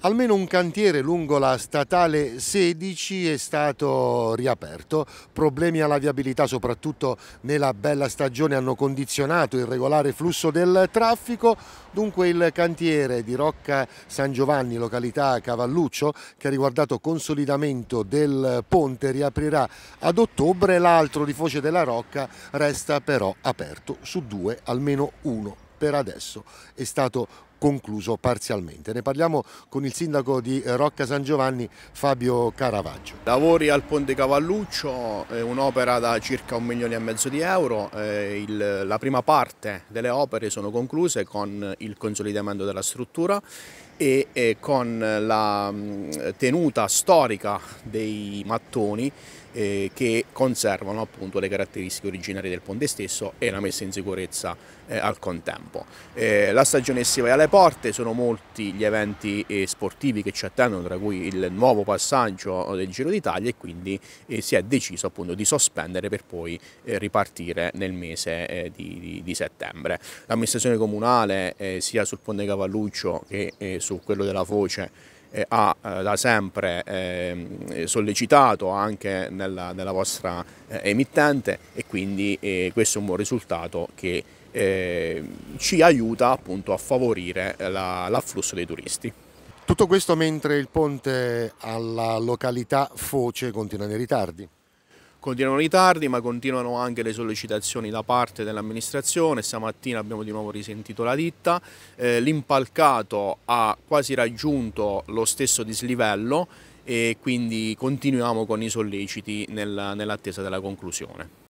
Almeno un cantiere lungo la statale 16 è stato riaperto, problemi alla viabilità soprattutto nella bella stagione hanno condizionato il regolare flusso del traffico, dunque il cantiere di Rocca San Giovanni, località Cavalluccio, che ha riguardato consolidamento del ponte, riaprirà ad ottobre, l'altro di Foce della Rocca resta però aperto su due, almeno uno per adesso è stato concluso parzialmente. Ne parliamo con il sindaco di Rocca San Giovanni, Fabio Caravaggio. Lavori al Ponte Cavalluccio, eh, un'opera da circa un milione e mezzo di euro. Eh, la prima parte delle opere sono concluse con il consolidamento della struttura e, e con la mm, tenuta storica dei mattoni eh, che conservano appunto le caratteristiche originarie del ponte stesso e la messa in sicurezza eh, al contempo. Eh, la stagione estiva è alle porte, sono molti gli eventi eh, sportivi che ci attendono, tra cui il nuovo passaggio eh, del Giro d'Italia e quindi eh, si è deciso appunto di sospendere per poi ripartire nel mese di, di, di, settembre. L'amministrazione comunale sia sul ponte Cavalluccio che su quello della voce eh, ha eh, da sempre ehm, sollecitato anche nella, nella vostra eh, emittente e quindi questo è un buon risultato che ci aiuta appunto a favorire l'afflusso dei turisti. Tutto questo mentre il ponte alla località Foce continua nei ritardi. Continuano i ritardi ma continuano anche le sollecitazioni da parte dell'amministrazione, stamattina abbiamo di nuovo risentito la ditta, eh, l'impalcato ha quasi raggiunto lo stesso dislivello e quindi continuiamo con i solleciti nel, nell'attesa della conclusione.